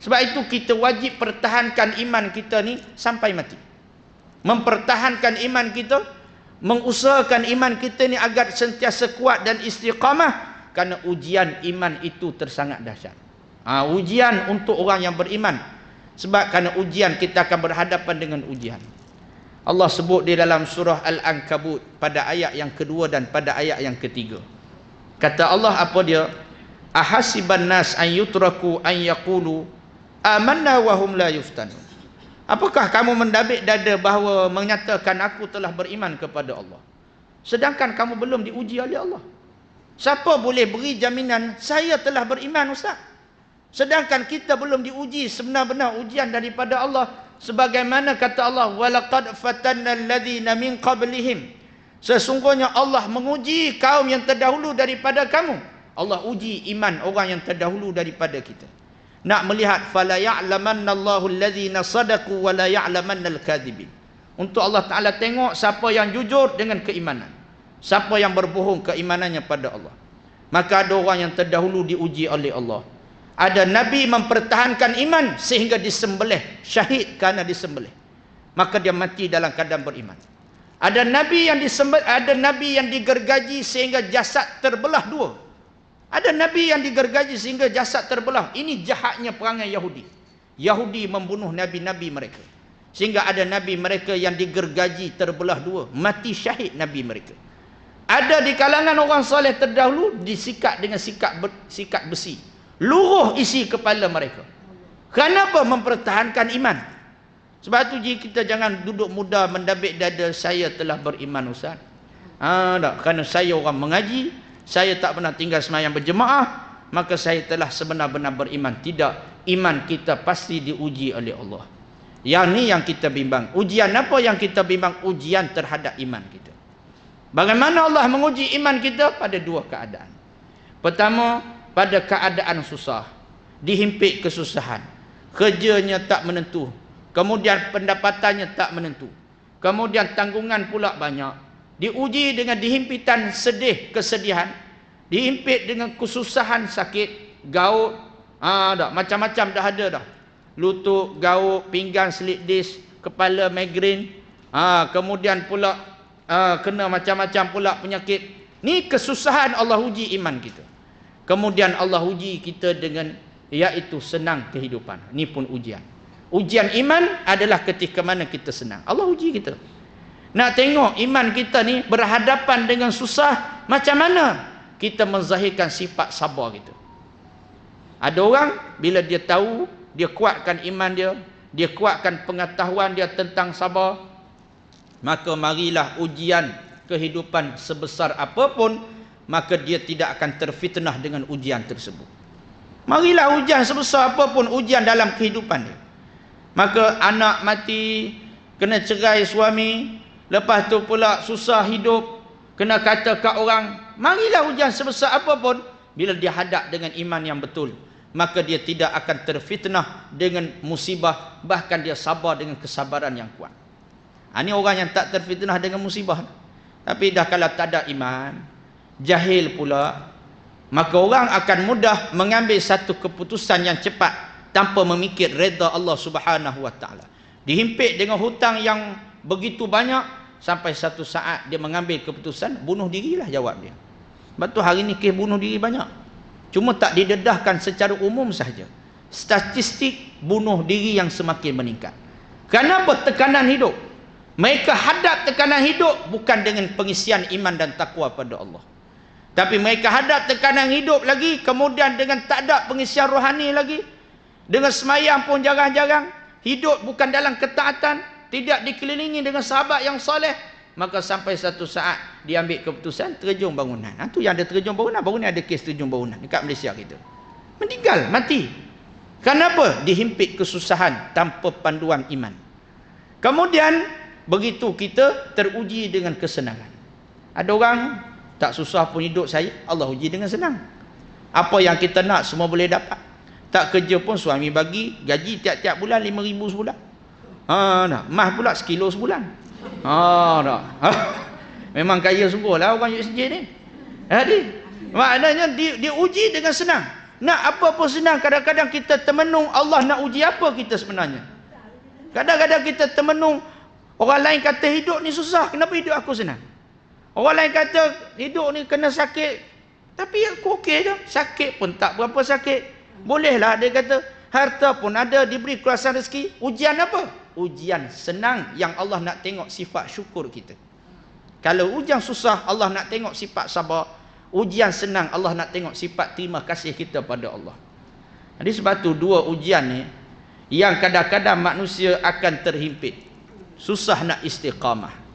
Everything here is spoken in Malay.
Sebab itu kita wajib pertahankan iman kita ni sampai mati. Mempertahankan iman kita, mengusahakan iman kita ni agar sentiasa kuat dan istiqamah kerana ujian iman itu tersangat dahsyat. Ha, ujian untuk orang yang beriman sebab kerana ujian kita akan berhadapan dengan ujian. Allah sebut di dalam surah Al-Ankabut pada ayat yang kedua dan pada ayat yang ketiga. Kata Allah apa dia? Ahasiban nas an yutraku an yaqulu amanna wa hum la yuftanu apakah kamu mendabik dada bahawa menyatakan aku telah beriman kepada Allah sedangkan kamu belum diuji oleh Allah siapa boleh beri jaminan saya telah beriman ustaz sedangkan kita belum diuji sebenar-benar ujian daripada Allah sebagaimana kata Allah walaqad fatanna alladhina min qablihim Sesungguhnya Allah menguji kaum yang terdahulu daripada kamu. Allah uji iman orang yang terdahulu daripada kita nak melihat fala ya'lamanna Allahu alladhina sadaqu wa la ya'lamannal kadhibin untuk Allah Taala tengok siapa yang jujur dengan keimanan siapa yang berbohong keimanannya pada Allah maka ada orang yang terdahulu diuji oleh Allah ada nabi mempertahankan iman sehingga disembelih syahid kerana disembelih maka dia mati dalam keadaan beriman ada nabi yang disembelih ada nabi yang digergaji sehingga jasad terbelah dua ada Nabi yang digergaji sehingga jasad terbelah. Ini jahatnya perangai Yahudi. Yahudi membunuh Nabi-Nabi mereka. Sehingga ada Nabi mereka yang digergaji terbelah dua. Mati syahid Nabi mereka. Ada di kalangan orang soleh terdahulu disikat dengan sikat, be- sikat besi. Luruh isi kepala mereka. Kenapa mempertahankan iman? Sebab tu je kita jangan duduk mudah mendabik dada saya telah beriman Ustaz. Ha, tak. Kerana saya orang mengaji, saya tak pernah tinggal semayang berjemaah maka saya telah sebenar-benar beriman tidak iman kita pasti diuji oleh Allah yang ni yang kita bimbang ujian apa yang kita bimbang ujian terhadap iman kita bagaimana Allah menguji iman kita pada dua keadaan pertama pada keadaan susah dihimpit kesusahan kerjanya tak menentu kemudian pendapatannya tak menentu kemudian tanggungan pula banyak diuji dengan dihimpitan sedih kesedihan diimpit dengan kesusahan sakit gaut ah ha, dah macam-macam dah ada dah lutut gaut pinggang slip disk kepala migrain ha, kemudian pula ha, kena macam-macam pula penyakit ni kesusahan Allah uji iman kita kemudian Allah uji kita dengan iaitu senang kehidupan ni pun ujian ujian iman adalah ketika mana kita senang Allah uji kita nak tengok iman kita ni berhadapan dengan susah macam mana kita menzahirkan sifat sabar kita ada orang bila dia tahu dia kuatkan iman dia dia kuatkan pengetahuan dia tentang sabar maka marilah ujian kehidupan sebesar apapun maka dia tidak akan terfitnah dengan ujian tersebut marilah ujian sebesar apapun ujian dalam kehidupan dia maka anak mati kena cerai suami Lepas tu pula susah hidup. Kena kata kat orang. Marilah hujan sebesar apa pun. Bila dihadap dengan iman yang betul. Maka dia tidak akan terfitnah dengan musibah. Bahkan dia sabar dengan kesabaran yang kuat. Ini ha, orang yang tak terfitnah dengan musibah. Tapi dah kalau tak ada iman. Jahil pula. Maka orang akan mudah mengambil satu keputusan yang cepat. Tanpa memikir reda Allah subhanahu wa ta'ala. Dihimpit dengan hutang yang begitu banyak sampai satu saat dia mengambil keputusan bunuh dirilah jawab dia sebab tu hari ni kes bunuh diri banyak cuma tak didedahkan secara umum sahaja statistik bunuh diri yang semakin meningkat kenapa tekanan hidup mereka hadap tekanan hidup bukan dengan pengisian iman dan takwa pada Allah tapi mereka hadap tekanan hidup lagi kemudian dengan tak ada pengisian rohani lagi dengan semayang pun jarang-jarang hidup bukan dalam ketaatan tidak dikelilingi dengan sahabat yang soleh maka sampai satu saat dia ambil keputusan terjun bangunan ha, tu yang ada terjun bangunan baru ni ada kes terjun bangunan dekat Malaysia kita meninggal mati kenapa dihimpit kesusahan tanpa panduan iman kemudian begitu kita teruji dengan kesenangan ada orang tak susah pun hidup saya Allah uji dengan senang apa yang kita nak semua boleh dapat tak kerja pun suami bagi gaji tiap-tiap bulan 5000 sebulan Ha dah. Mah pula sekilo sebulan. Ha dah. Ha. Memang kaya sungguhlah orang UCJ ni. Jadi eh, maknanya dia, dia uji dengan senang. Nak apa pun senang kadang-kadang kita termenung Allah nak uji apa kita sebenarnya. Kadang-kadang kita termenung orang lain kata hidup ni susah, kenapa hidup aku senang? Orang lain kata hidup ni kena sakit. Tapi aku okey je. Sakit pun tak berapa sakit. Bolehlah dia kata harta pun ada diberi kuasa rezeki. Ujian apa? ujian senang yang Allah nak tengok sifat syukur kita. Kalau ujian susah, Allah nak tengok sifat sabar. Ujian senang, Allah nak tengok sifat terima kasih kita pada Allah. Jadi sebab tu dua ujian ni yang kadang-kadang manusia akan terhimpit. Susah nak istiqamah.